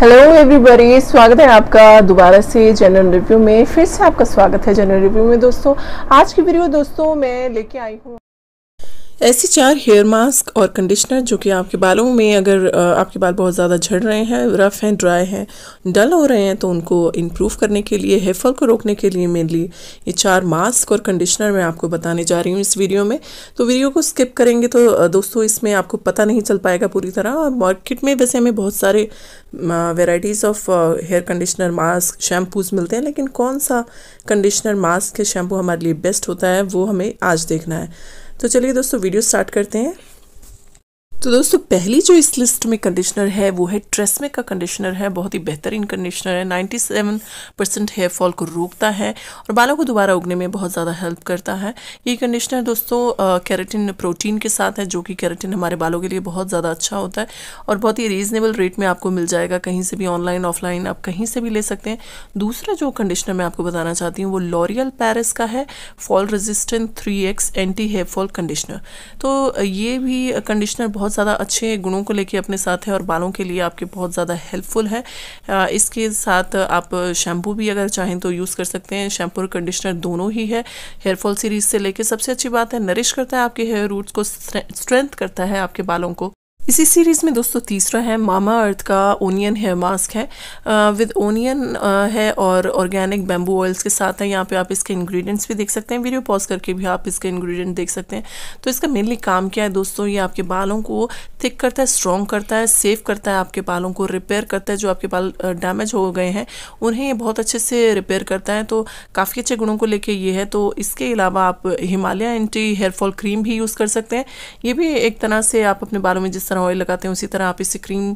hello everybody स्वागत है आपका दोबारा से जनरल रिव्यू में फिर से आपका स्वागत है जनरल रिव्यू में दोस्तों आज की वीडियो दोस्तों मैं लेके आई हूँ ऐसे चार हेयर मास्क और कंडीशनर जो कि आपके बालों में अगर आपके बाल बहुत ज़्यादा झड़ रहे हैं रफ़ हैं ड्राई हैं डल हो रहे हैं तो उनको इम्प्रूव करने के लिए हेयरफॉल को रोकने के लिए मेनली ये चार मास्क और कंडीशनर मैं आपको बताने जा रही हूँ इस वीडियो में तो वीडियो को स्किप करेंगे तो दोस्तों इसमें आपको पता नहीं चल पाएगा पूरी तरह और मार्केट में वैसे हमें बहुत सारे varieties of hair conditioner mask shampoos मिलते हैं लेकिन कौन सा कंडीशनर मास्क या शैम्पू हमारे लिए बेस्ट होता है वो हमें आज देखना है तो चलिए दोस्तों वीडियो स्टार्ट करते हैं तो दोस्तों पहली जो इस लिस्ट में कंडीशनर है वो है ट्रेसमे का कंडीशनर है बहुत ही बेहतरीन कंडीशनर है 97 परसेंट हेयर फॉल को रोकता है और बालों को दोबारा उगने में बहुत ज़्यादा हेल्प करता है ये कंडीशनर दोस्तों कैरेटिन प्रोटीन के साथ है जो कि कैरेटिन हमारे बालों के लिए बहुत ज़्यादा अच्छा होता है और बहुत ही रीज़नेबल रेट में आपको मिल जाएगा कहीं से भी ऑनलाइन ऑफलाइन आप कहीं से भी ले सकते हैं दूसरा जो कंडीशनर मैं आपको बताना चाहती हूँ वो लॉरियल पैरिस का है fall resistant three X anti hair fall conditioner तो ये भी कंडीशनर बहुत ज़्यादा अच्छे गुणों को लेके अपने साथ है और बालों के लिए आपके बहुत ज़्यादा हेल्पफुल है इसके साथ आप शैम्पू भी अगर चाहें तो यूज़ कर सकते हैं शैम्पू और कंडीशनर दोनों ही है हेयरफॉल सीरीज से लेके सबसे अच्छी बात है नरिश करता है आपके हेयर रूट्स को स्ट्रेंथ करता है आपके बालों को इसी सीरीज़ में दोस्तों तीसरा है मामा अर्थ का ओनियन हेयर मास्क है विद ओनियन है और ऑर्गेनिक बैम्बू ऑयल्स के साथ है यहाँ पे आप इसके इंग्रेडिएंट्स भी देख सकते हैं वीडियो पॉज करके भी आप इसके इंग्रेडिएंट देख सकते हैं तो इसका मेनली काम क्या है दोस्तों ये आपके बालों को थिक करता है स्ट्रॉन्ग करता है सेफ करता है आपके बालों को रिपेयर करता है जो आपके बाल डैमेज हो गए हैं उन्हें ये बहुत अच्छे से रिपेयर करता है तो काफ़ी अच्छे गुणों को लेके ये है तो इसके अलावा आप हिमालय एंटी हेयरफॉल क्रीम भी यूज़ कर सकते हैं ये भी एक तरह से आप अपने बालों में जिस तरह ऑयल लगाते हैं उसी तरह आप इसे क्रीम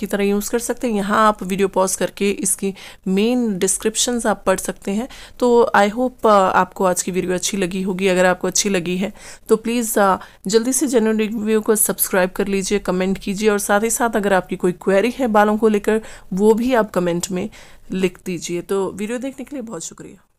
की तरह यूज़ कर सकते हैं यहाँ आप वीडियो पॉज करके इसकी मेन डिस्क्रिप्शन आप पढ़ सकते हैं तो आई होप आपको आज की वीडियो अच्छी लगी होगी अगर आपको अच्छी लगी है तो प्लीज़ जल्दी से जनरल रिव्यू को सब्सक्राइब कर लीजिए कमेंट कीजिए और साथ ही साथ अगर आपकी कोई क्वेरी है बालों को लेकर वो भी आप कमेंट में लिख दीजिए तो वीडियो देखने के लिए बहुत शुक्रिया